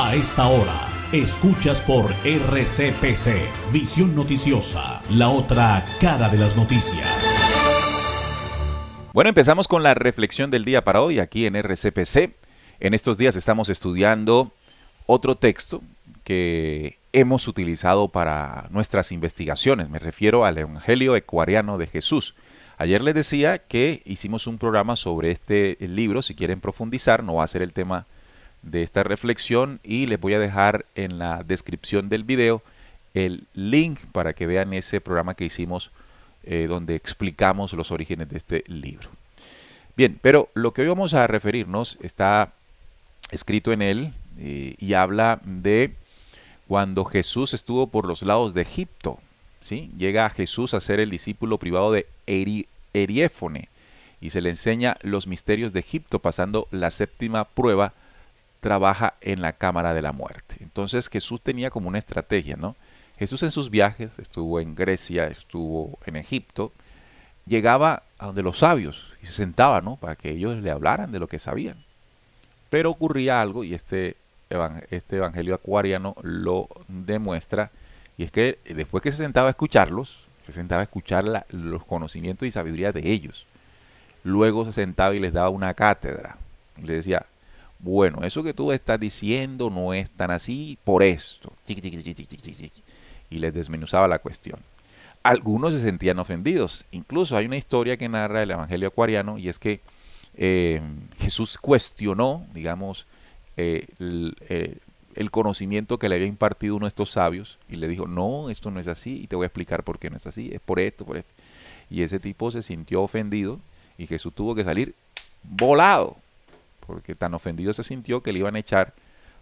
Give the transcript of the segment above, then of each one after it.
A esta hora, escuchas por RCPC, Visión Noticiosa, la otra cara de las noticias. Bueno, empezamos con la reflexión del día para hoy aquí en RCPC. En estos días estamos estudiando otro texto que hemos utilizado para nuestras investigaciones. Me refiero al Evangelio Ecuariano de Jesús. Ayer les decía que hicimos un programa sobre este libro. Si quieren profundizar, no va a ser el tema de esta reflexión y les voy a dejar en la descripción del video el link para que vean ese programa que hicimos eh, donde explicamos los orígenes de este libro. Bien, pero lo que hoy vamos a referirnos está escrito en él eh, y habla de cuando Jesús estuvo por los lados de Egipto. ¿sí? Llega Jesús a ser el discípulo privado de Eri, Eriéfone y se le enseña los misterios de Egipto pasando la séptima prueba trabaja en la cámara de la muerte. Entonces Jesús tenía como una estrategia, ¿no? Jesús en sus viajes, estuvo en Grecia, estuvo en Egipto, llegaba a donde los sabios y se sentaba, ¿no? Para que ellos le hablaran de lo que sabían. Pero ocurría algo, y este, este evangelio acuariano lo demuestra, y es que después que se sentaba a escucharlos, se sentaba a escuchar los conocimientos y sabiduría de ellos. Luego se sentaba y les daba una cátedra. les decía, bueno, eso que tú estás diciendo no es tan así por esto. Y les desmenuzaba la cuestión. Algunos se sentían ofendidos. Incluso hay una historia que narra el Evangelio Acuariano y es que eh, Jesús cuestionó, digamos, eh, el, eh, el conocimiento que le había impartido uno de estos sabios y le dijo, no, esto no es así y te voy a explicar por qué no es así, es por esto, por esto. Y ese tipo se sintió ofendido y Jesús tuvo que salir volado porque tan ofendido se sintió que le iban a echar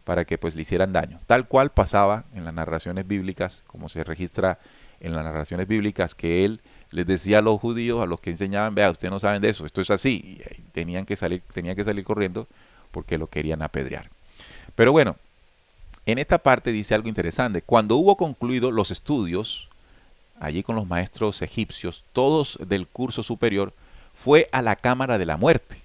para que pues le hicieran daño. Tal cual pasaba en las narraciones bíblicas, como se registra en las narraciones bíblicas, que él les decía a los judíos, a los que enseñaban, vea, ustedes no saben de eso, esto es así, y eh, tenían que salir, tenían que salir corriendo porque lo querían apedrear. Pero bueno, en esta parte dice algo interesante. Cuando hubo concluido los estudios, allí con los maestros egipcios, todos del curso superior, fue a la cámara de la muerte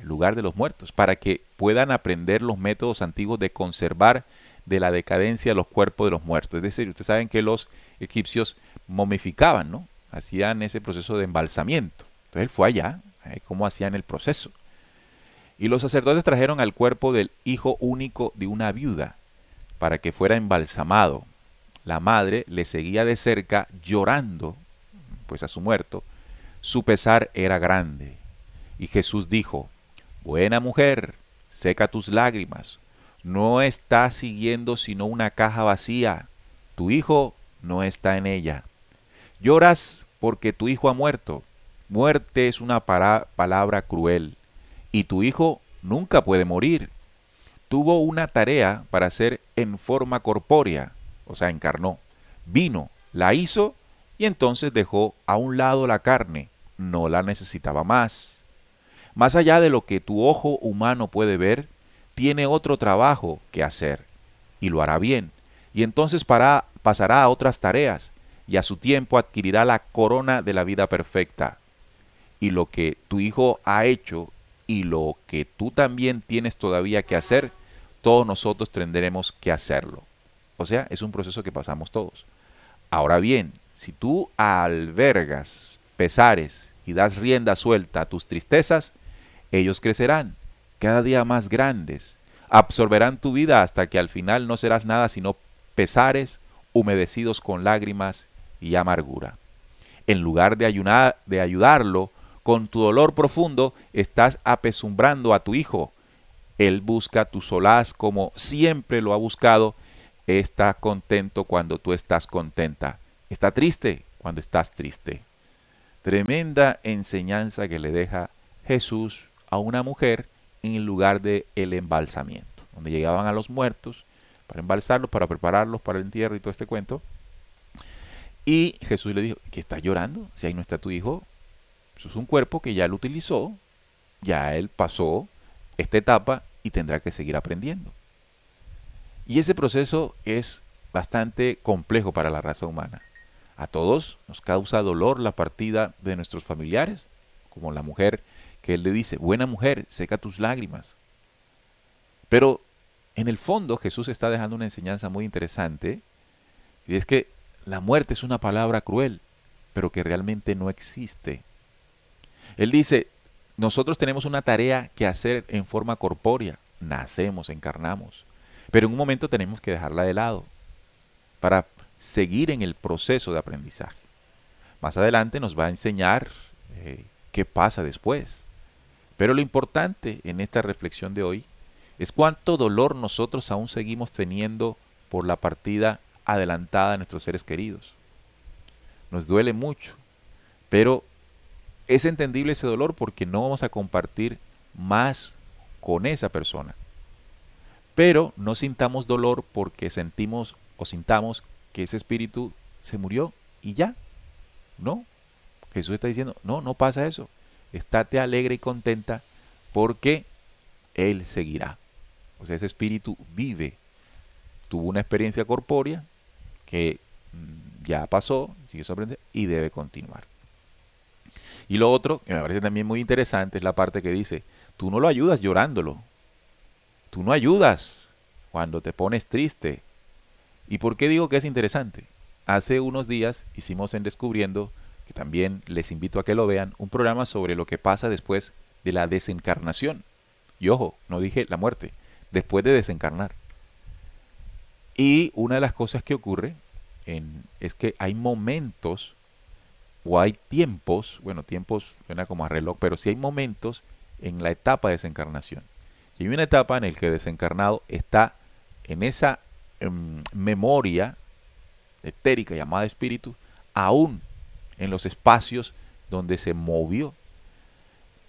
el lugar de los muertos, para que puedan aprender los métodos antiguos de conservar de la decadencia los cuerpos de los muertos. Es decir, ustedes saben que los egipcios momificaban, ¿no? Hacían ese proceso de embalsamiento. Entonces él fue allá, cómo hacían el proceso. Y los sacerdotes trajeron al cuerpo del hijo único de una viuda para que fuera embalsamado. La madre le seguía de cerca llorando, pues a su muerto. Su pesar era grande. Y Jesús dijo, Buena mujer, seca tus lágrimas. No estás siguiendo sino una caja vacía. Tu hijo no está en ella. Lloras porque tu hijo ha muerto. Muerte es una palabra cruel. Y tu hijo nunca puede morir. Tuvo una tarea para hacer en forma corpórea, o sea, encarnó. Vino, la hizo y entonces dejó a un lado la carne. No la necesitaba más más allá de lo que tu ojo humano puede ver, tiene otro trabajo que hacer, y lo hará bien, y entonces pasará a otras tareas, y a su tiempo adquirirá la corona de la vida perfecta. Y lo que tu hijo ha hecho, y lo que tú también tienes todavía que hacer, todos nosotros tendremos que hacerlo. O sea, es un proceso que pasamos todos. Ahora bien, si tú albergas pesares y das rienda suelta a tus tristezas, ellos crecerán, cada día más grandes, absorberán tu vida hasta que al final no serás nada sino pesares humedecidos con lágrimas y amargura. En lugar de, de ayudarlo, con tu dolor profundo estás apesumbrando a tu hijo. Él busca tu solaz como siempre lo ha buscado. Está contento cuando tú estás contenta. Está triste cuando estás triste. Tremenda enseñanza que le deja Jesús a una mujer en lugar del el embalsamiento, donde llegaban a los muertos para embalsarlos, para prepararlos para el entierro y todo este cuento. Y Jesús le dijo, ¿qué estás llorando? Si ahí no está tu hijo, eso es un cuerpo que ya lo utilizó, ya él pasó esta etapa y tendrá que seguir aprendiendo. Y ese proceso es bastante complejo para la raza humana. A todos nos causa dolor la partida de nuestros familiares, como la mujer que él le dice, buena mujer, seca tus lágrimas. Pero en el fondo Jesús está dejando una enseñanza muy interesante, y es que la muerte es una palabra cruel, pero que realmente no existe. Él dice, nosotros tenemos una tarea que hacer en forma corpórea, nacemos, encarnamos, pero en un momento tenemos que dejarla de lado para seguir en el proceso de aprendizaje. Más adelante nos va a enseñar eh, qué pasa después. Pero lo importante en esta reflexión de hoy es cuánto dolor nosotros aún seguimos teniendo por la partida adelantada de nuestros seres queridos. Nos duele mucho, pero es entendible ese dolor porque no vamos a compartir más con esa persona. Pero no sintamos dolor porque sentimos o sintamos que ese espíritu se murió y ya. No, Jesús está diciendo, no, no pasa eso. Estate alegre y contenta porque Él seguirá. O sea, ese espíritu vive. Tuvo una experiencia corpórea que mm, ya pasó, sigue sorprendente y debe continuar. Y lo otro, que me parece también muy interesante, es la parte que dice, tú no lo ayudas llorándolo. Tú no ayudas cuando te pones triste. ¿Y por qué digo que es interesante? Hace unos días hicimos en Descubriendo que también les invito a que lo vean, un programa sobre lo que pasa después de la desencarnación. Y ojo, no dije la muerte, después de desencarnar. Y una de las cosas que ocurre es que hay momentos o hay tiempos, bueno, tiempos suena como a reloj, pero sí hay momentos en la etapa de desencarnación. Y hay una etapa en la que el desencarnado está en esa em, memoria etérica llamada espíritu, aún en los espacios donde se movió,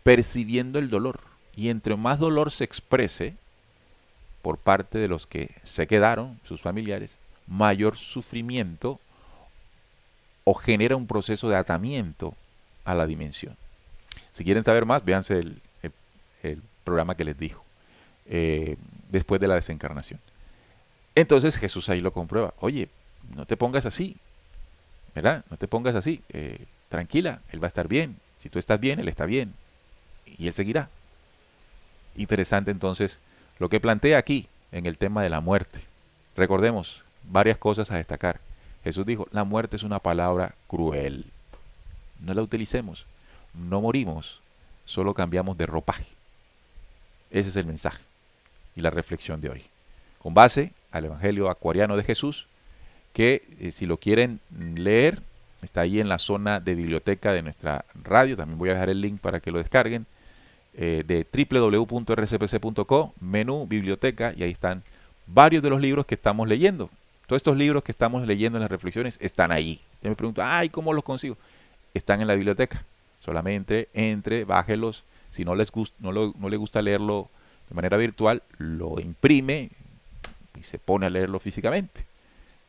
percibiendo el dolor. Y entre más dolor se exprese por parte de los que se quedaron, sus familiares, mayor sufrimiento o genera un proceso de atamiento a la dimensión. Si quieren saber más, véanse el, programa que les dijo, eh, después de la desencarnación. Entonces Jesús ahí lo comprueba. Oye, no te pongas así. ¿verdad? No te pongas así, eh, tranquila, él va a estar bien. Si tú estás bien, él está bien. Y él seguirá. Interesante entonces lo que plantea aquí en el tema de la muerte. Recordemos varias cosas a destacar. Jesús dijo, la muerte es una palabra cruel. No la utilicemos. No morimos, solo cambiamos de ropaje. Ese es el mensaje y la reflexión de hoy. Con base al Evangelio Acuariano de Jesús, que eh, si lo quieren leer, está ahí en la zona de biblioteca de nuestra radio. También voy a dejar el link para que lo descarguen. Eh, de www.rcpc.co, menú biblioteca, y ahí están varios de los libros que estamos leyendo. Todos estos libros que estamos leyendo en las reflexiones están ahí. Usted me pregunta, ay, ¿cómo los consigo? Están en la biblioteca. Solamente entre, bájelos. Si no les, no, lo, no gusta leerlo de manera virtual, lo imprime y se pone a leerlo físicamente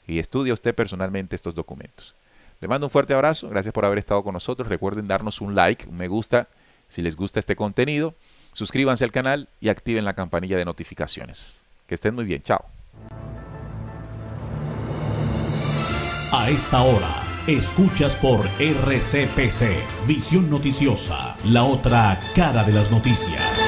y estudia usted personalmente estos documentos. Le mando un fuerte abrazo, gracias por haber estado con nosotros. Recuerden darnos un like, un me gusta si les gusta este contenido. Suscríbanse al canal y activen la campanilla de notificaciones. Que estén muy bien, chao. A esta hora, escuchas por RCPC, Visión Noticiosa, la otra cara de las noticias.